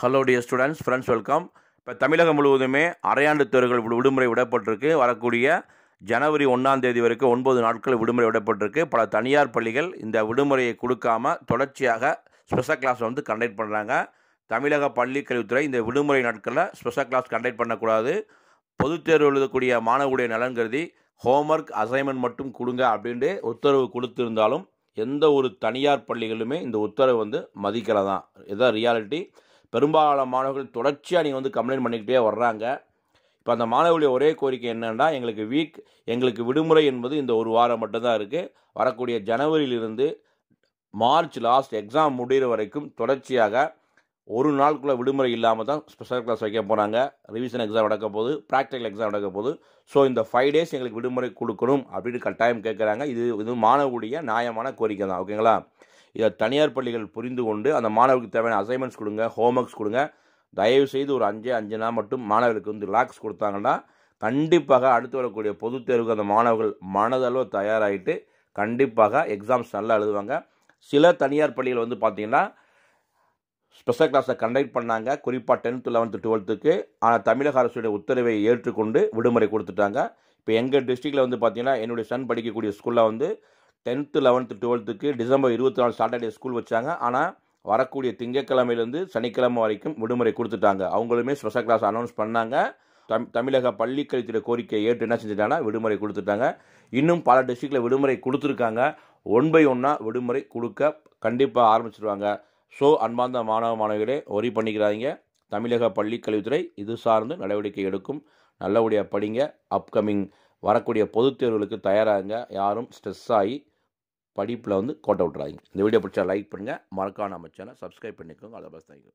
hello dear students friends welcome இப்போ தமிழகம் முழுவதுமே அரையாண்டு தேர்வுகள் விடுமுறை விடப்பட்டிருக்கு வரக்கூடிய ஜனவரி ஒன்றாம் தேதி வரைக்கும் ஒன்பது நாட்கள் விடுமுறை விடப்பட்டிருக்கு பல தனியார் பள்ளிகள் இந்த விடுமுறையை கொடுக்காமல் தொடர்ச்சியாக ஸ்பெஷல் கிளாஸ் வந்து கண்டக்ட் பண்ணுறாங்க தமிழக பள்ளி கல்வித்துறை இந்த விடுமுறை நாட்களில் ஸ்பெஷல் கிளாஸ் கண்டக்ட் பண்ணக்கூடாது பொதுத் தேர்வு எழுதக்கூடிய மாணவருடைய நலன் கருதி ஹோம்ஒர்க் அசைன்மெண்ட் மட்டும் கொடுங்க அப்படின்ட்டு உத்தரவு கொடுத்துருந்தாலும் எந்த ஒரு தனியார் பள்ளிகளுமே இந்த உத்தரவு வந்து மதிக்கிறதான் இதுதான் ரியாலிட்டி பெரும்பாலான மாணவர்கள் தொடர்ச்சியாக நீங்கள் வந்து கம்ப்ளைண்ட் பண்ணிக்கிட்டே வர்றாங்க இப்போ அந்த மாணவர்களுடைய ஒரே கோரிக்கை என்னென்னா எங்களுக்கு வீக் எங்களுக்கு விடுமுறை என்பது இந்த ஒரு வாரம் மட்டும்தான் இருக்குது வரக்கூடிய ஜனவரியிலிருந்து மார்ச் லாஸ்ட் எக்ஸாம் முடிகிற வரைக்கும் தொடர்ச்சியாக ஒரு நாளுக்குள்ளே விடுமுறை இல்லாமல் தான் ஸ்பெஷல் கிளாஸ் வைக்க போகிறாங்க ரிவிஷன் எக்ஸாம் நடக்க போது ப்ராக்டிக்கல் எக்ஸாம் நடக்க போது ஸோ இந்த ஃபைவ் டேஸ் எங்களுக்கு விடுமுறை கொடுக்கணும் அப்படின்னு கட்டாயம் கேட்குறாங்க இது இது மாணவர்களுடைய நியாயமான கோரிக்கை தான் ஓகேங்களா இதை தனியார் பள்ளிகள் புரிந்து கொண்டு அந்த மாணவருக்கு தேவையான அசைன்மெண்ட்ஸ் கொடுங்க ஹோம்ஒர்க்ஸ் கொடுங்க தயவு செய்து ஒரு அஞ்சு அஞ்சு நாள் மட்டும் மாணவர்களுக்கு வந்து ரிலாக்ஸ் கொடுத்தாங்கன்னா கண்டிப்பாக அடுத்து வரக்கூடிய பொதுத் தேர்வுக்கு அந்த மாணவர்கள் மனதளவு தயாராகிட்டு கண்டிப்பாக எக்ஸாம்ஸ் நல்லா எழுதுவாங்க சில தனியார் பள்ளிகள் வந்து பார்த்திங்கன்னா ஸ்பெஷல் கிளாஸை கண்டக்ட் பண்ணாங்க குறிப்பாக டென்த்து லெவன்த்து டுவெல்த்துக்கு ஆனால் தமிழக அரசுடைய உத்தரவை ஏற்றுக்கொண்டு விடுமுறை கொடுத்துட்டாங்க இப்போ எங்கள் டிஸ்ட்ரிக்டில் வந்து பார்த்திங்கன்னா என்னுடைய சன் படிக்கக்கூடிய ஸ்கூலில் வந்து டென்த்து லெவன்த்து டுவெல்த்துக்கு டிசம்பர் இருபத்தி நாலு சாட்டர்டே ஸ்கூல் வச்சாங்க ஆனால் வரக்கூடிய திங்கக்கிழமையிலேருந்து சனிக்கிழமை வரைக்கும் விடுமுறை கொடுத்துட்டாங்க அவங்களுமே ஸ்பெஷல் கிளாஸ் அனௌன்ஸ் பண்ணாங்க தம் தமிழக பள்ளிக்கல்வித்துறை கோரிக்கை ஏற்று என்ன செஞ்சிட்டாங்கன்னா விடுமுறை கொடுத்துட்டாங்க இன்னும் பல டிஸ்ட்ரிக்டில் விடுமுறை கொடுத்துருக்காங்க ஒன் பை ஒன்னாக விடுமுறை கொடுக்க கண்டிப்பாக ஆரம்பிச்சிருவாங்க ஸோ அன்பார்ந்த மாணவ மாணவிகளே ஒரி பண்ணிக்கிறாங்க தமிழக பள்ளிக்கல்வித்துறை இது சார்ந்து நடவடிக்கை எடுக்கும் நல்லபடியாக படிங்க அப்கமிங் வரக்கூடிய பொதுத் தேர்வுகளுக்கு தயாராகுங்க யாரும் ஸ்ட்ரெஸ் ஆகி படிப்பில் வந்து கோட் விட்றாங்க இந்த வீடியோ பிடிச்சா லைக் பண்ணுங்கள் மறக்காம நம்ம சேனல் சப்ஸ்கிரைப் பண்ணிக்கோங்க அதை பஸ் தேங்க்யூ